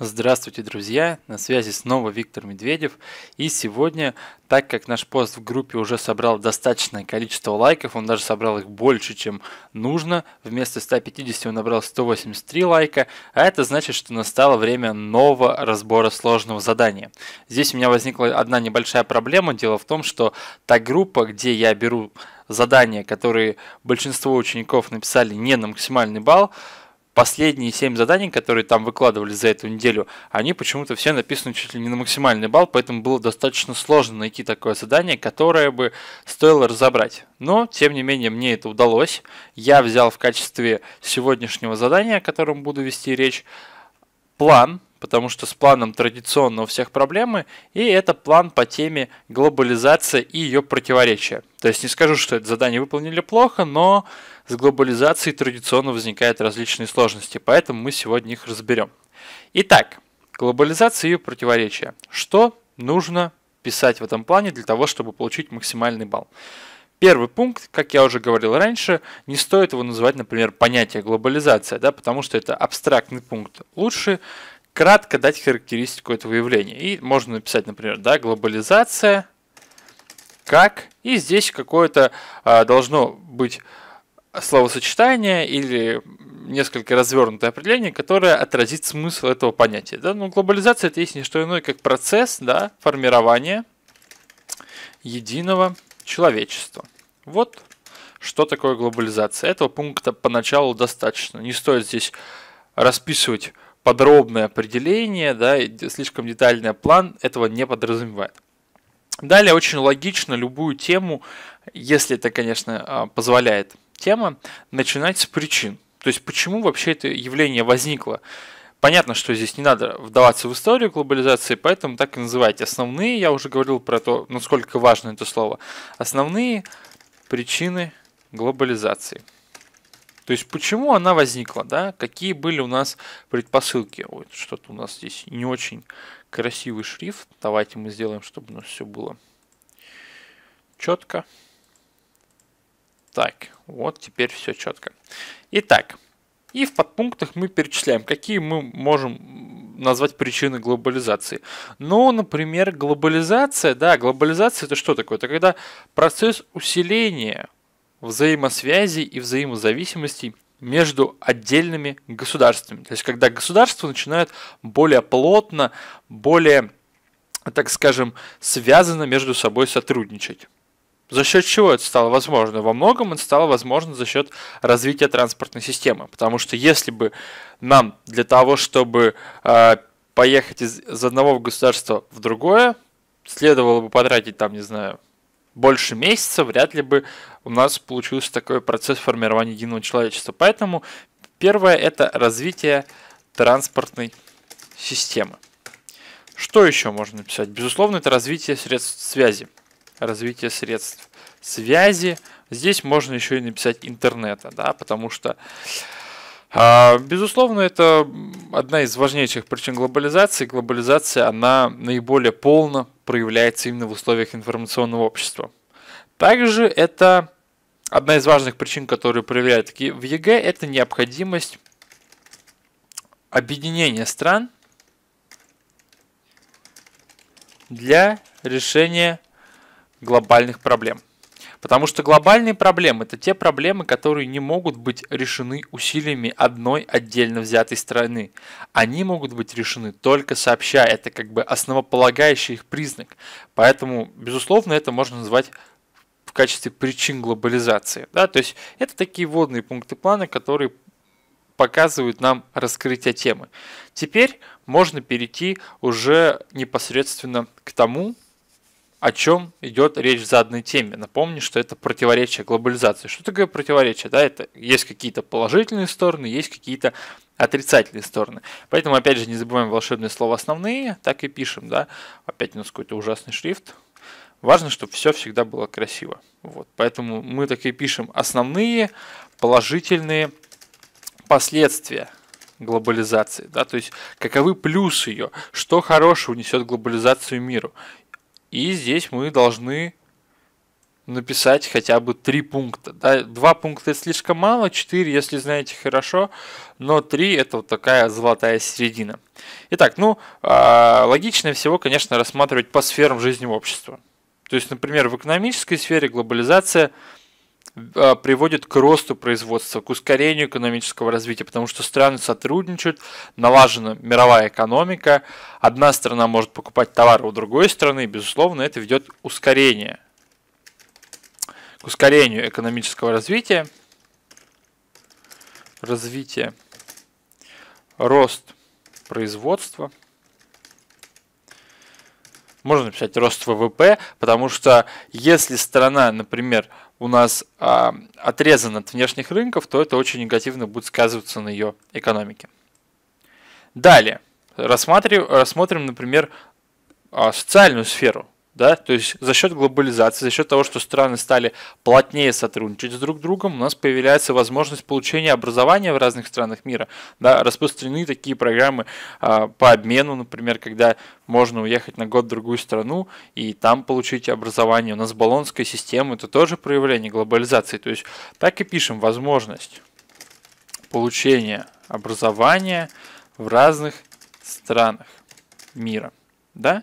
Здравствуйте, друзья! На связи снова Виктор Медведев. И сегодня, так как наш пост в группе уже собрал достаточное количество лайков, он даже собрал их больше, чем нужно, вместо 150 он набрал 183 лайка, а это значит, что настало время нового разбора сложного задания. Здесь у меня возникла одна небольшая проблема. Дело в том, что та группа, где я беру задания, которые большинство учеников написали не на максимальный балл, последние 7 заданий, которые там выкладывали за эту неделю, они почему-то все написаны чуть ли не на максимальный балл, поэтому было достаточно сложно найти такое задание, которое бы стоило разобрать. Но, тем не менее, мне это удалось. Я взял в качестве сегодняшнего задания, о котором буду вести речь, план потому что с планом традиционно у всех проблемы, и это план по теме глобализация и ее противоречия. То есть не скажу, что это задание выполнили плохо, но с глобализацией традиционно возникают различные сложности, поэтому мы сегодня их разберем. Итак, глобализация и ее противоречия. Что нужно писать в этом плане для того, чтобы получить максимальный балл? Первый пункт, как я уже говорил раньше, не стоит его называть, например, понятие глобализация, да, потому что это абстрактный пункт. Лучше кратко дать характеристику этого явления. И можно написать, например, да, глобализация, как, и здесь какое-то а, должно быть словосочетание или несколько развернутое определение, которое отразит смысл этого понятия. Да? Ну, глобализация это есть не что иное, как процесс да, формирования единого человечества. Вот что такое глобализация. Этого пункта поначалу достаточно. Не стоит здесь расписывать подробное определение, да, слишком детальный план этого не подразумевает. Далее очень логично любую тему, если это, конечно, а, позволяет тема, начинать с причин. То есть почему вообще это явление возникло? Понятно, что здесь не надо вдаваться в историю глобализации, поэтому так и называйте. Основные, я уже говорил про то, насколько важно это слово, основные причины глобализации – то есть почему она возникла, да? Какие были у нас предпосылки? Ой, что-то у нас здесь не очень красивый шрифт. Давайте мы сделаем, чтобы у нас все было четко. Так, вот теперь все четко. Итак, и в подпунктах мы перечисляем, какие мы можем назвать причины глобализации. Ну, например, глобализация, да, глобализация это что такое? Это когда процесс усиления взаимосвязей и взаимозависимостей между отдельными государствами. То есть, когда государства начинают более плотно, более, так скажем, связано между собой сотрудничать. За счет чего это стало возможно? Во многом это стало возможно за счет развития транспортной системы. Потому что если бы нам для того, чтобы э, поехать из, из одного государства в другое, следовало бы потратить там, не знаю, больше месяца, вряд ли бы у нас получился такой процесс формирования единого человечества. Поэтому первое – это развитие транспортной системы. Что еще можно написать? Безусловно, это развитие средств связи. Развитие средств связи. Здесь можно еще и написать интернета, да, потому что а, безусловно, это одна из важнейших причин глобализации. Глобализация, она наиболее полно проявляется именно в условиях информационного общества. Также это одна из важных причин, которые проявляют в ЕГЭ, это необходимость объединения стран для решения глобальных проблем. Потому что глобальные проблемы – это те проблемы, которые не могут быть решены усилиями одной отдельно взятой страны. Они могут быть решены только сообща. Это как бы основополагающий их признак. Поэтому, безусловно, это можно назвать в качестве причин глобализации. Да? То есть это такие водные пункты плана, которые показывают нам раскрытие темы. Теперь можно перейти уже непосредственно к тому, о чем идет речь в заданной теме. Напомню, что это противоречие глобализации. Что такое противоречие? Да, это есть какие-то положительные стороны, есть какие-то отрицательные стороны. Поэтому, опять же, не забываем волшебные слова основные, так и пишем, да. Опять у нас какой-то ужасный шрифт. Важно, чтобы все всегда было красиво. Вот, поэтому мы так и пишем основные положительные последствия глобализации, да, то есть каковы плюсы ее, что хорошего несет глобализацию миру. И здесь мы должны написать хотя бы три пункта. Да? Два пункта это слишком мало, четыре, если знаете хорошо, но три это вот такая золотая середина. Итак, ну, э, логичнее всего, конечно, рассматривать по сферам жизни общества. То есть, например, в экономической сфере глобализация – а, приводит к росту производства, к ускорению экономического развития, потому что страны сотрудничают, налажена мировая экономика, одна страна может покупать товары у другой страны, и, безусловно, это ведет ускорение, к ускорению экономического развития, развития, рост производства – можно написать рост ВВП, потому что если страна, например, у нас а, отрезана от внешних рынков, то это очень негативно будет сказываться на ее экономике. Далее, рассмотрим, рассмотрим например, а, социальную сферу да, то есть за счет глобализации, за счет того, что страны стали плотнее сотрудничать с друг другом, у нас появляется возможность получения образования в разных странах мира, да, распространены такие программы а, по обмену, например, когда можно уехать на год в другую страну и там получить образование. У нас баллонская система – это тоже проявление глобализации, то есть так и пишем возможность получения образования в разных странах мира, да,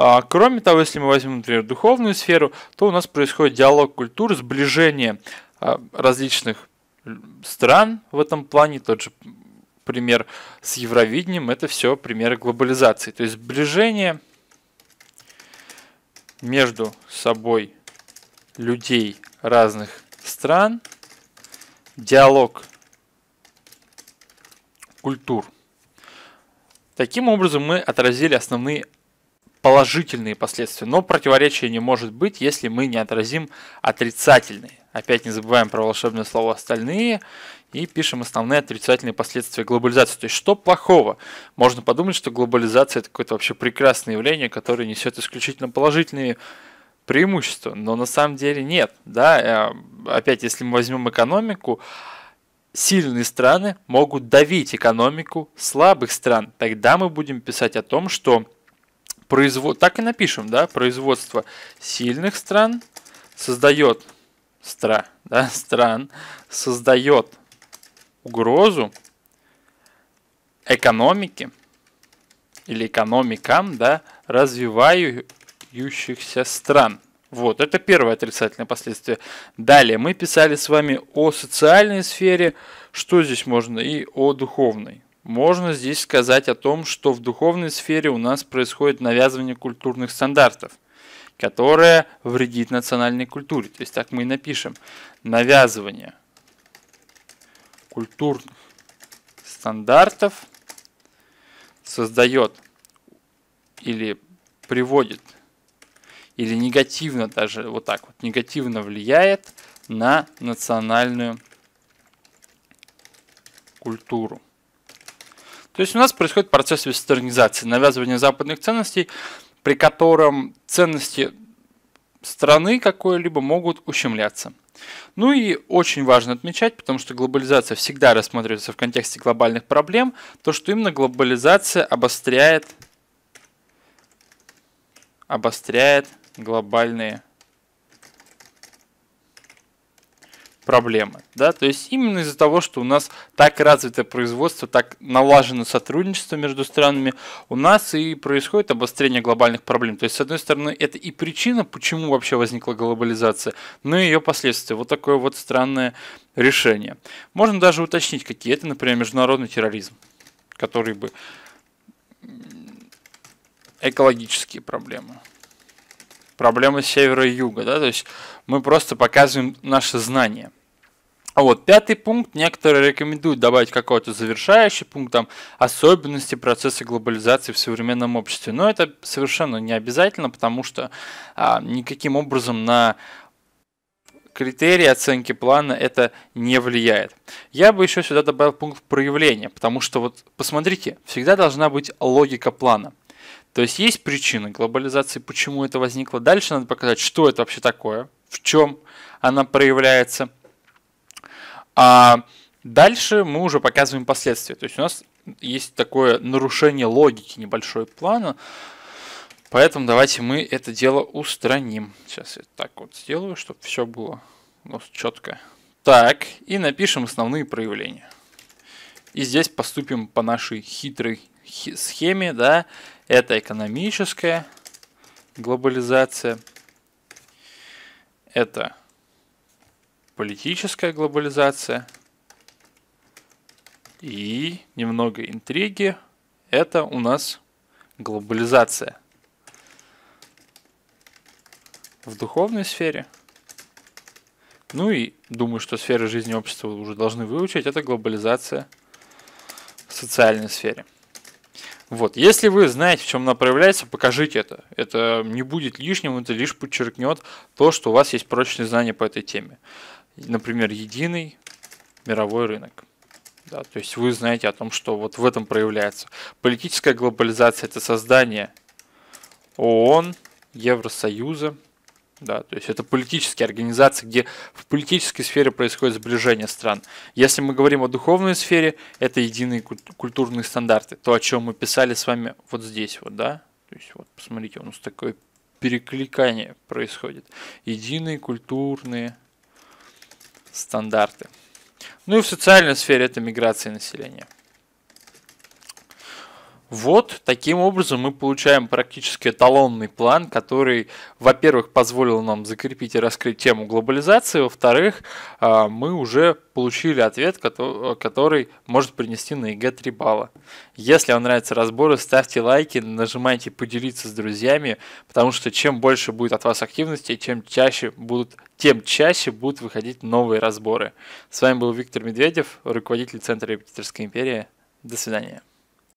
а, кроме того, если мы возьмем, например, духовную сферу, то у нас происходит диалог культур, сближение а, различных стран в этом плане, тот же пример с Евровидением, это все примеры глобализации. То есть сближение между собой людей разных стран, диалог культур. Таким образом мы отразили основные положительные последствия. Но противоречия не может быть, если мы не отразим отрицательные. Опять не забываем про волшебное слово «остальные» и пишем основные отрицательные последствия глобализации. То есть что плохого? Можно подумать, что глобализация – это какое-то вообще прекрасное явление, которое несет исключительно положительные преимущества. Но на самом деле нет. Да? Э, опять, если мы возьмем экономику, сильные страны могут давить экономику слабых стран. Тогда мы будем писать о том, что производ... так и напишем, да, производство сильных стран создает стра, да, стран создает угрозу экономике или экономикам, да, развивающихся стран. Вот, это первое отрицательное последствие. Далее мы писали с вами о социальной сфере, что здесь можно, и о духовной можно здесь сказать о том, что в духовной сфере у нас происходит навязывание культурных стандартов, которое вредит национальной культуре. То есть так мы и напишем. Навязывание культурных стандартов создает или приводит, или негативно даже, вот так вот, негативно влияет на национальную культуру. То есть у нас происходит процесс вестернизации, навязывания западных ценностей, при котором ценности страны какой-либо могут ущемляться. Ну и очень важно отмечать, потому что глобализация всегда рассматривается в контексте глобальных проблем, то, что именно глобализация обостряет, обостряет глобальные проблемы. Да? То есть именно из-за того, что у нас так развито производство, так налажено сотрудничество между странами, у нас и происходит обострение глобальных проблем. То есть, с одной стороны, это и причина, почему вообще возникла глобализация, но и ее последствия. Вот такое вот странное решение. Можно даже уточнить, какие это, например, международный терроризм, который бы экологические проблемы проблемы севера и юга, да, то есть мы просто показываем наши знания. А Вот, пятый пункт. Некоторые рекомендуют добавить какой-то завершающий пункт, там, особенности процесса глобализации в современном обществе. Но это совершенно не обязательно, потому что а, никаким образом на критерии оценки плана это не влияет. Я бы еще сюда добавил пункт проявления, потому что вот посмотрите, всегда должна быть логика плана. То есть есть причины глобализации, почему это возникло. Дальше надо показать, что это вообще такое, в чем она проявляется – а дальше мы уже показываем последствия. То есть у нас есть такое нарушение логики небольшой плана. Поэтому давайте мы это дело устраним. Сейчас я так вот сделаю, чтобы все было у нас четко. Так, и напишем основные проявления. И здесь поступим по нашей хитрой схеме, да, это экономическая глобализация, это политическая глобализация и немного интриги. Это у нас глобализация. В духовной сфере. Ну и думаю, что сферы жизни общества уже должны выучить. Это глобализация в социальной сфере. Вот, если вы знаете, в чем она проявляется, покажите это. Это не будет лишним, это лишь подчеркнет то, что у вас есть прочные знания по этой теме например, единый мировой рынок. Да, то есть вы знаете о том, что вот в этом проявляется. Политическая глобализация – это создание ООН, Евросоюза. Да, то есть это политические организации, где в политической сфере происходит сближение стран. Если мы говорим о духовной сфере, это единые культурные стандарты. То, о чем мы писали с вами вот здесь. Вот, да? То есть вот посмотрите, у нас такое перекликание происходит. Единые культурные стандарты. Ну и в социальной сфере это миграция населения. Вот таким образом мы получаем практически эталонный план, который, во-первых, позволил нам закрепить и раскрыть тему глобализации, во-вторых, а, мы уже получили ответ, который может принести на ЕГЭ 3 балла. Если вам нравятся разборы, ставьте лайки, нажимайте «Поделиться с друзьями», потому что чем больше будет от вас активности, чем чаще будут, тем чаще будут выходить новые разборы. С вами был Виктор Медведев, руководитель Центра репетиторской империи. До свидания.